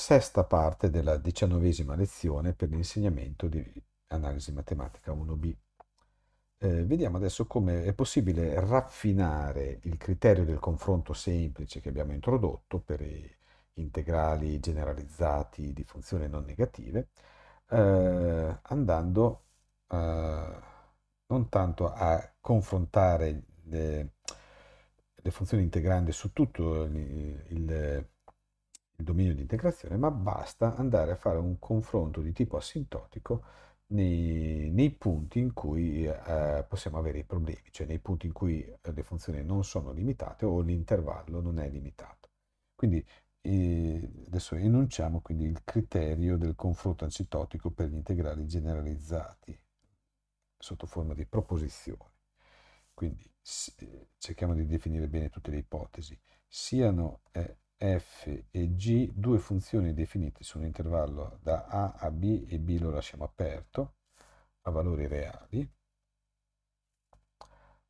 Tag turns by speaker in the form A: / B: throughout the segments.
A: sesta parte della diciannovesima lezione per l'insegnamento di analisi matematica 1b. Eh, vediamo adesso come è possibile raffinare il criterio del confronto semplice che abbiamo introdotto per i integrali generalizzati di funzioni non negative, eh, andando eh, non tanto a confrontare le, le funzioni integrande su tutto il, il il dominio di integrazione, ma basta andare a fare un confronto di tipo asintotico nei, nei punti in cui eh, possiamo avere i problemi, cioè nei punti in cui eh, le funzioni non sono limitate o l'intervallo non è limitato. Quindi eh, adesso enunciamo quindi il criterio del confronto asintotico per gli integrali generalizzati sotto forma di proposizioni. Quindi eh, cerchiamo di definire bene tutte le ipotesi, siano eh, f e g, due funzioni definite su un intervallo da a a b e b lo lasciamo aperto a valori reali,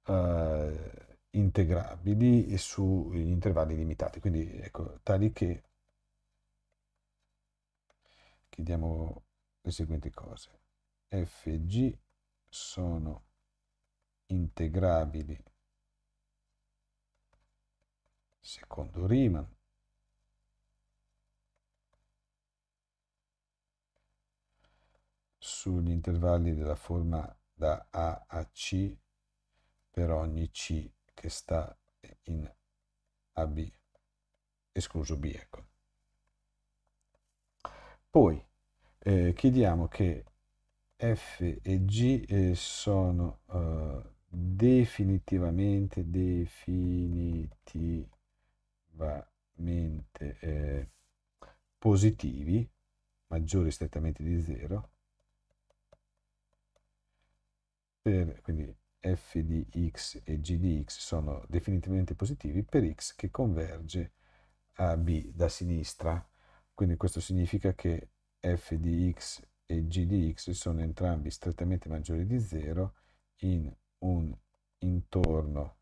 A: eh, integrabili su intervalli limitati. Quindi ecco, tali che chiediamo le seguenti cose. f e g sono integrabili secondo Riemann sugli intervalli della forma da A a C per ogni C che sta in AB, escluso B. Ecco. Poi eh, chiediamo che F e G eh, sono eh, definitivamente, definitivamente eh, positivi, maggiori strettamente di 0, per, quindi f di x e g di x sono definitivamente positivi per x che converge a b da sinistra. Quindi questo significa che f di x e g di x sono entrambi strettamente maggiori di 0 in un intorno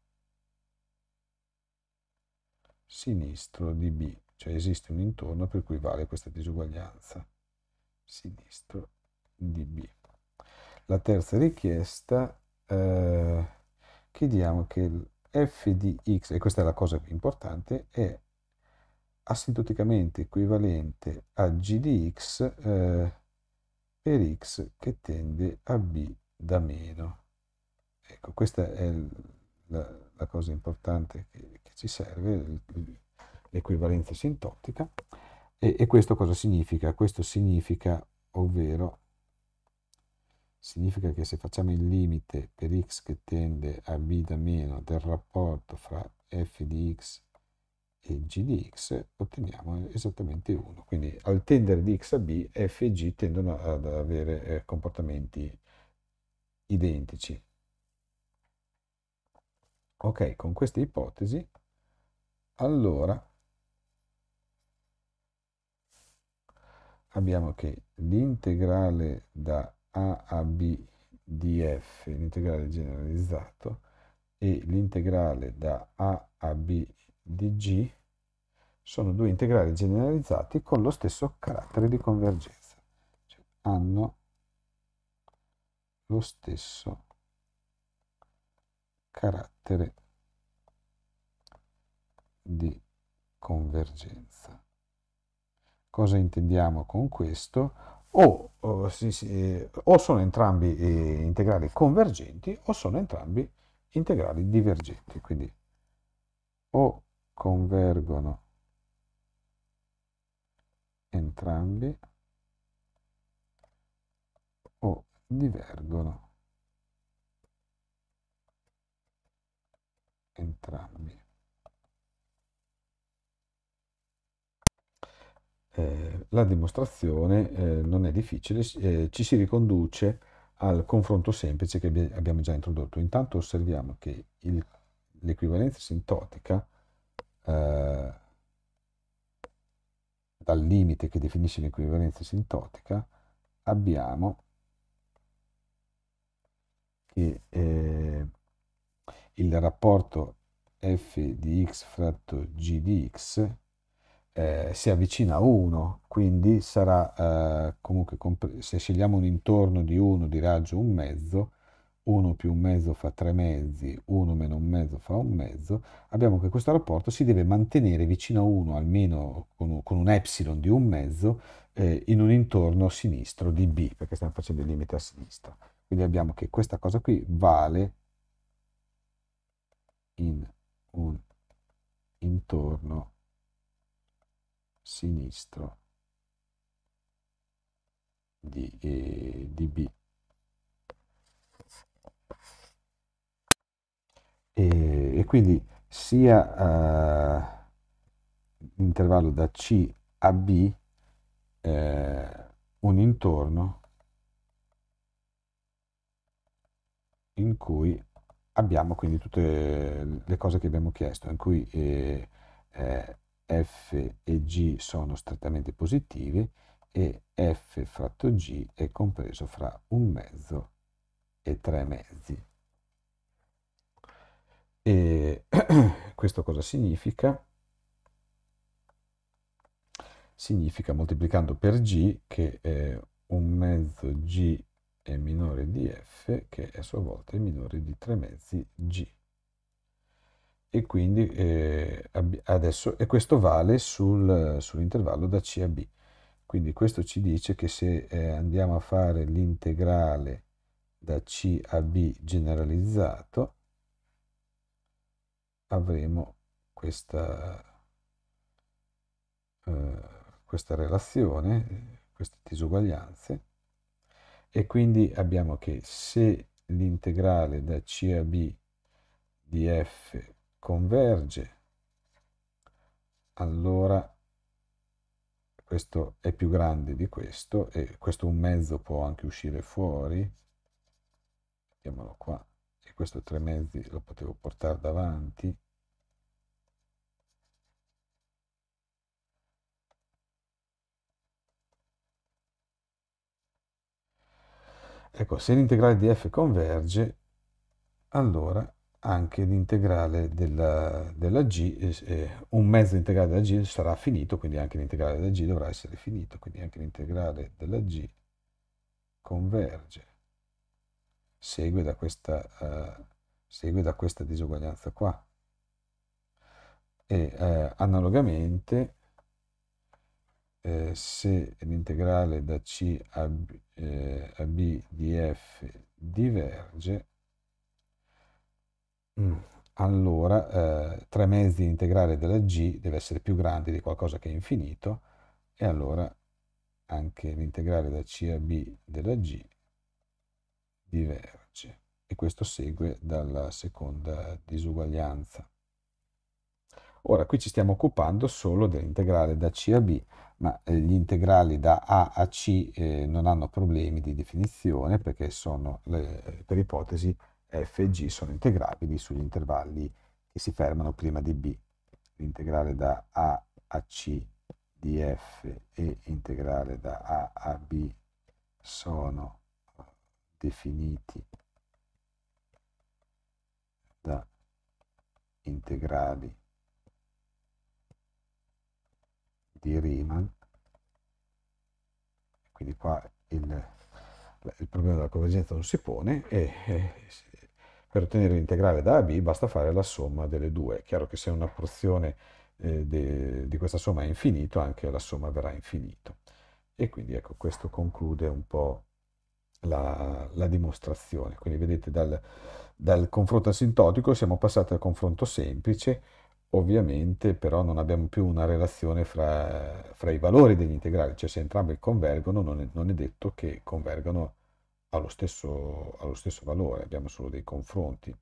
A: sinistro di b, cioè esiste un intorno per cui vale questa disuguaglianza sinistro di b la terza richiesta eh, chiediamo che il f di x, e questa è la cosa più importante, è asintoticamente equivalente a g di x eh, per x che tende a b da meno. Ecco, questa è la, la cosa importante che, che ci serve, l'equivalenza sintottica. E, e questo cosa significa? Questo significa, ovvero, significa che se facciamo il limite per x che tende a b da meno del rapporto fra f di x e g di x otteniamo esattamente 1. Quindi al tendere di x a b, f e g tendono ad avere eh, comportamenti identici. Ok, con queste ipotesi, allora abbiamo che l'integrale da AABDF, l'integrale generalizzato, e l'integrale da A a B di G sono due integrali generalizzati con lo stesso carattere di convergenza, cioè hanno lo stesso carattere di convergenza. Cosa intendiamo con questo? o, o, si, si, o sono entrambi eh, integrali convergenti o sono entrambi integrali divergenti, quindi o convergono entrambi o divergono entrambi. Eh, la dimostrazione eh, non è difficile, eh, ci si riconduce al confronto semplice che abbiamo già introdotto. Intanto osserviamo che l'equivalenza sintotica eh, dal limite che definisce l'equivalenza sintotica abbiamo che eh, il rapporto f di x fratto g di x eh, si avvicina a 1, quindi sarà eh, comunque se scegliamo un intorno di 1 di raggio un mezzo, 1 più un mezzo fa 3 mezzi, 1 meno un mezzo fa un mezzo, abbiamo che questo rapporto si deve mantenere vicino a 1 almeno con un, con un epsilon di un mezzo eh, in un intorno sinistro di B, perché stiamo facendo il limite a sinistra. Quindi abbiamo che questa cosa qui vale in un intorno sinistro di, eh, di B. E, e quindi sia eh, l'intervallo da C a B eh, un intorno in cui abbiamo quindi tutte le cose che abbiamo chiesto, in cui eh, eh, f e g sono strettamente positivi e f fratto g è compreso fra un mezzo e tre mezzi. E questo cosa significa? Significa moltiplicando per g che eh, un mezzo g è minore di f che a sua volta è minore di tre mezzi g e quindi eh, adesso e questo vale sul, sull'intervallo da C a B. Quindi questo ci dice che se eh, andiamo a fare l'integrale da C a B generalizzato, avremo questa, eh, questa relazione, queste disuguaglianze, e quindi abbiamo che se l'integrale da C a B di f converge, allora questo è più grande di questo e questo un mezzo può anche uscire fuori, mettiamolo qua, e questo tre mezzi lo potevo portare davanti, Ecco, se l'integrale di f converge, allora anche l'integrale della, della g, eh, un mezzo integrale della g sarà finito, quindi anche l'integrale della g dovrà essere finito, quindi anche l'integrale della g converge, segue da questa, eh, segue da questa disuguaglianza qua. E eh, analogamente, eh, se l'integrale da c a b, eh, a b di f diverge, Mm. Allora, eh, 3 mezzi integrale della g deve essere più grande di qualcosa che è infinito, e allora anche l'integrale da c a b della g diverge. E questo segue dalla seconda disuguaglianza. Ora, qui ci stiamo occupando solo dell'integrale da c a b, ma eh, gli integrali da a a c eh, non hanno problemi di definizione perché sono, le, per ipotesi, f e g sono integrabili sugli intervalli che si fermano prima di b. L'integrale da a a c di f e integrale da a a b sono eh, definiti da integrali di Riemann. Quindi qua il, il problema della convergenza non si pone e, e per ottenere l'integrale da a, b basta fare la somma delle due. È chiaro che se una porzione eh, de, di questa somma è infinito, anche la somma verrà infinito. E quindi ecco, questo conclude un po' la, la dimostrazione. Quindi vedete dal, dal confronto asintotico siamo passati al confronto semplice, ovviamente però non abbiamo più una relazione fra, fra, i valori degli integrali, cioè se entrambi convergono non è, non è detto che convergano allo stesso, ha stesso valore, abbiamo solo dei confronti.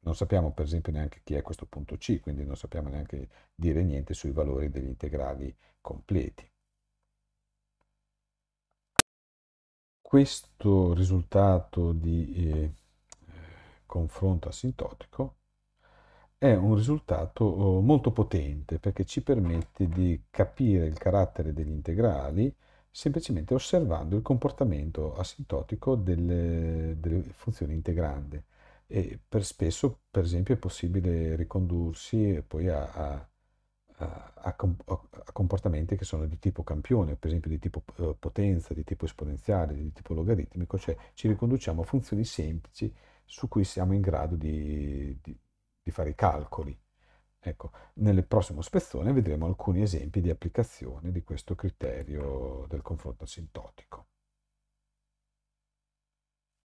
A: Non sappiamo per esempio neanche chi è questo punto C, quindi non sappiamo neanche dire niente sui valori degli integrali completi. Questo risultato di eh, confronto asintotico è un risultato oh, molto potente perché ci permette di capire il carattere degli integrali semplicemente osservando il comportamento asintotico delle, delle funzioni integrande. E per spesso, per esempio, è possibile ricondursi poi a, a, a, a, comportamenti che sono di tipo campione, per esempio di tipo eh, potenza, di tipo esponenziale, di tipo logaritmico, cioè ci riconduciamo a funzioni semplici su cui siamo in grado di, di, di fare i calcoli. Ecco, nel prossimo spezzone vedremo alcuni esempi di applicazione di questo criterio del confronto asintotico.